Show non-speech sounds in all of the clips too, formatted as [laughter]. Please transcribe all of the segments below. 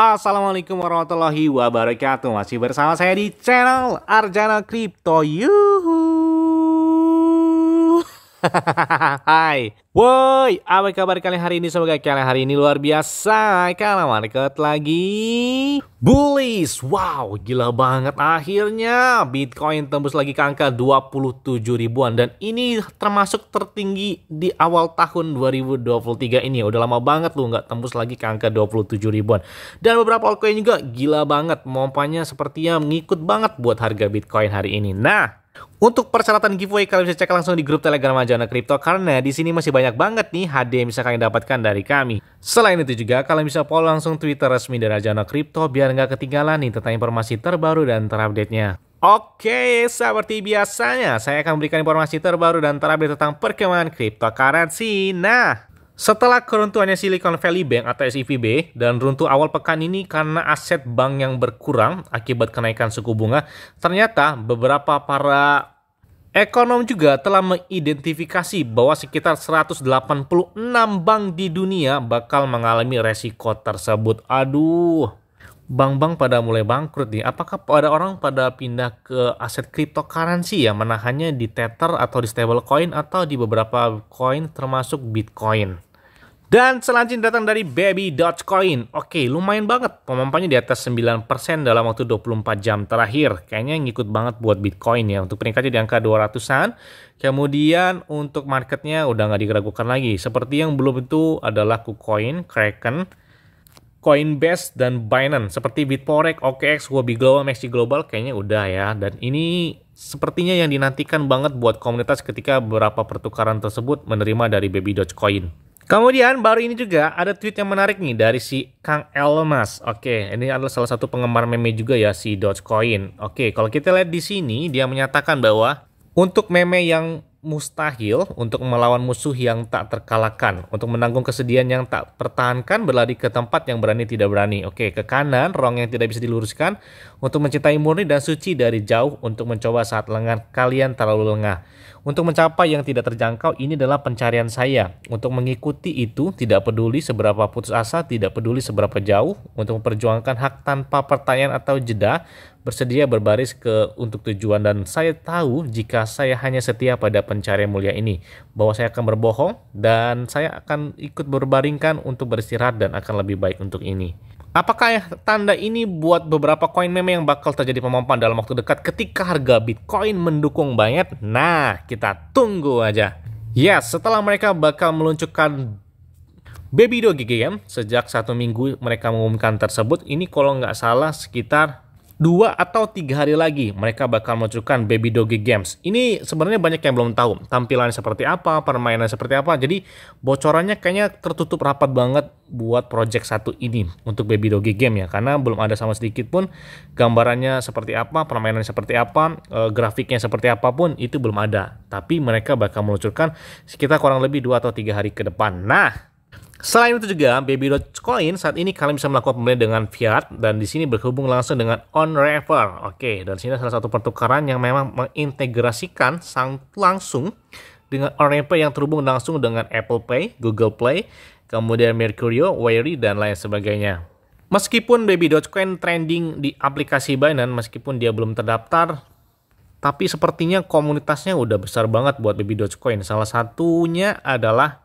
Assalamualaikum warahmatullahi wabarakatuh Masih bersama saya di channel Arjana Crypto Yuhu [laughs] Hai Woi, apa kabar kalian hari ini? Semoga kalian hari ini luar biasa Karena market lagi Bullish Wow, gila banget Akhirnya Bitcoin tembus lagi ke angka 27 ribuan Dan ini termasuk tertinggi di awal tahun 2023 ini Udah lama banget lu nggak tembus lagi ke angka 27 ribuan Dan beberapa altcoin juga gila banget Mompanya sepertinya mengikut banget buat harga Bitcoin hari ini Nah untuk persyaratan giveaway kalian bisa cek langsung di grup Telegram Majana Crypto karena di sini masih banyak banget nih hadiah yang bisa kalian dapatkan dari kami. Selain itu juga kalian bisa follow langsung Twitter resmi dari Majana Crypto biar nggak ketinggalan nih tentang informasi terbaru dan terupdate-nya. Oke, seperti biasanya saya akan memberikan informasi terbaru dan terupdate tentang perkembangan cryptocurrency. Nah, setelah keruntuhannya Silicon Valley Bank atau SIVB dan runtuh awal pekan ini karena aset bank yang berkurang akibat kenaikan suku bunga, ternyata beberapa para ekonom juga telah mengidentifikasi bahwa sekitar 186 bank di dunia bakal mengalami resiko tersebut. Aduh, bank-bank pada mulai bangkrut nih. Apakah pada orang pada pindah ke aset cryptocurrency ya, menahannya di Tether atau di stablecoin atau di beberapa coin termasuk Bitcoin? Dan selanjutnya datang dari Baby Dogecoin. Oke, lumayan banget. Pemampannya di atas 9% dalam waktu 24 jam terakhir. Kayaknya ngikut banget buat Bitcoin ya. Untuk peringkatnya di angka 200-an. Kemudian untuk marketnya udah nggak diragukan lagi. Seperti yang belum itu adalah KuCoin, Kraken, Coinbase, dan Binance. Seperti Bitporex, OKX, Huobi Global, Maxi Global kayaknya udah ya. Dan ini sepertinya yang dinantikan banget buat komunitas ketika beberapa pertukaran tersebut menerima dari Baby Dogecoin. Kemudian baru ini juga ada tweet yang menarik nih dari si Kang Elmas. Oke, ini adalah salah satu penggemar meme juga ya si Dogecoin. Oke, kalau kita lihat di sini dia menyatakan bahwa untuk meme yang mustahil untuk melawan musuh yang tak terkalahkan, untuk menanggung kesedihan yang tak pertahankan, berlari ke tempat yang berani tidak berani. Oke, ke kanan, rong yang tidak bisa diluruskan, untuk mencintai murni dan suci dari jauh, untuk mencoba saat lengan kalian terlalu lengah. Untuk mencapai yang tidak terjangkau, ini adalah pencarian saya. Untuk mengikuti itu, tidak peduli seberapa putus asa, tidak peduli seberapa jauh, untuk memperjuangkan hak tanpa pertanyaan atau jeda, bersedia berbaris ke untuk tujuan dan saya tahu jika saya hanya setia pada pencarian mulia ini, bahwa saya akan berbohong dan saya akan ikut berbaringkan untuk beristirahat dan akan lebih baik untuk ini. Apakah ya, tanda ini buat beberapa koin meme yang bakal terjadi pemompan dalam waktu dekat ketika harga Bitcoin mendukung banget? Nah, kita tunggu aja. Ya, setelah mereka bakal meluncurkan Baby Doge Game, sejak satu minggu mereka mengumumkan tersebut, ini kalau nggak salah sekitar dua atau tiga hari lagi mereka bakal meluncurkan Baby Doggy Games. Ini sebenarnya banyak yang belum tahu tampilannya seperti apa, permainan seperti apa. Jadi bocorannya kayaknya tertutup rapat banget buat project satu ini untuk Baby Doggy Game ya karena belum ada sama sedikit pun gambarannya seperti apa, permainannya seperti apa, eh, grafiknya seperti apapun itu belum ada. Tapi mereka bakal meluncurkan sekitar kurang lebih dua atau tiga hari ke depan. Nah, Selain itu juga, Baby Dogecoin saat ini kalian bisa melakukan pembelian dengan fiat dan di sini berhubung langsung dengan on refer. Oke, dan sini salah satu pertukaran yang memang mengintegrasikan sang langsung dengan on yang terhubung langsung dengan Apple Pay, Google Play, kemudian Mercurio, Wiry, dan lain sebagainya. Meskipun Baby Dogecoin trending di aplikasi Binance, meskipun dia belum terdaftar, tapi sepertinya komunitasnya udah besar banget buat Baby Dogecoin. Salah satunya adalah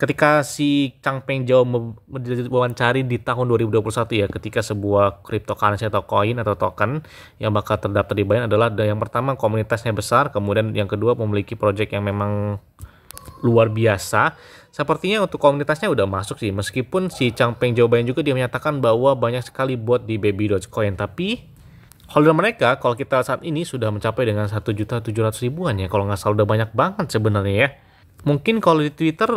ketika si Chang Peng Zhao mewawancari di tahun 2021 ya ketika sebuah cryptocurrency atau koin atau token yang bakal terdaftar di Binance adalah yang pertama komunitasnya besar kemudian yang kedua memiliki project yang memang luar biasa sepertinya untuk komunitasnya udah masuk sih meskipun si Chang Peng Jiao Binance juga dia menyatakan bahwa banyak sekali buat di Baby Dogecoin tapi holder mereka kalau kita saat ini sudah mencapai dengan 1700000 ribuan ya kalau nggak salah udah banyak banget sebenarnya ya mungkin kalau di Twitter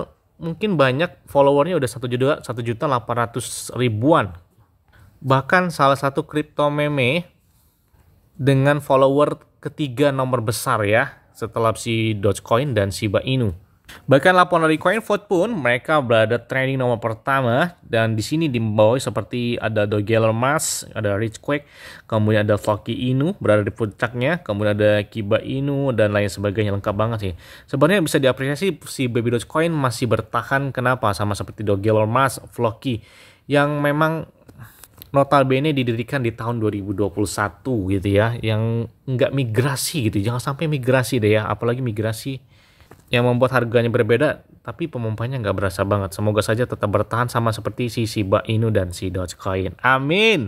mungkin banyak followernya udah satu juta satu juta delapan ratus ribuan bahkan salah satu kripto meme dengan follower ketiga nomor besar ya setelah si Dogecoin dan Shiba Inu Bahkan laporan dari CoinFood pun mereka berada trending nomor pertama dan di sini di bawah seperti ada Dogeller Mas, ada Richquake, kemudian ada Foki Inu berada di puncaknya, kemudian ada Kiba Inu dan lain sebagainya lengkap banget sih. Sebenarnya bisa diapresiasi si Baby Dogecoin masih bertahan kenapa sama seperti Dogeller Mas, Floki yang memang notabene didirikan di tahun 2021 gitu ya yang nggak migrasi gitu jangan sampai migrasi deh ya apalagi migrasi yang membuat harganya berbeda tapi pemompanya nggak berasa banget. Semoga saja tetap bertahan sama seperti si Shiba Inu dan si Dogecoin. Amin.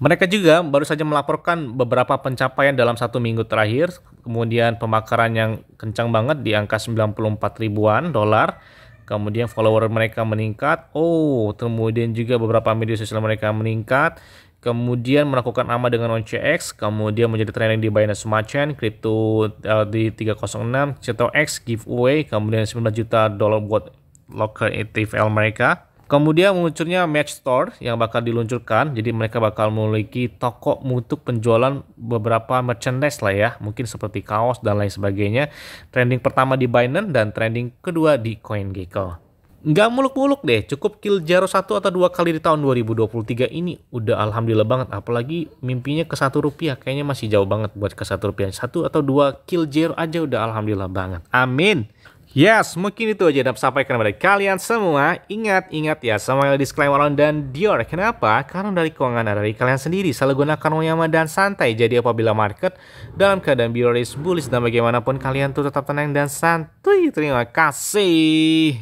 Mereka juga baru saja melaporkan beberapa pencapaian dalam satu minggu terakhir, kemudian pemakaran yang kencang banget di angka 94 ribuan dolar, kemudian follower mereka meningkat, oh kemudian juga beberapa media sosial mereka meningkat, kemudian melakukan AMA dengan OCX, kemudian menjadi training di Binance Smart Chain, crypto uh, di 306, Ceto X giveaway, kemudian 19 juta dolar buat locker ETFL mereka. Kemudian munculnya Match Store yang bakal diluncurkan, jadi mereka bakal memiliki toko untuk penjualan beberapa merchandise lah ya, mungkin seperti kaos dan lain sebagainya. Trending pertama di Binance dan trending kedua di CoinGecko nggak muluk-muluk deh, cukup kill Jaro satu atau dua kali di tahun 2023 ini udah alhamdulillah banget. Apalagi mimpinya ke satu rupiah, kayaknya masih jauh banget buat ke satu rupiah. Satu atau dua kill Jaro aja udah alhamdulillah banget. Amin. Yes, mungkin itu aja yang dapat sampaikan kepada kalian semua. Ingat, ingat ya sama yang disclaimer on dan Dior. Kenapa? Karena dari keuangan dari kalian sendiri. Selalu gunakan wayama dan santai. Jadi apabila market dalam keadaan bearish bullish dan bagaimanapun kalian tuh tetap tenang dan santuy. Terima kasih.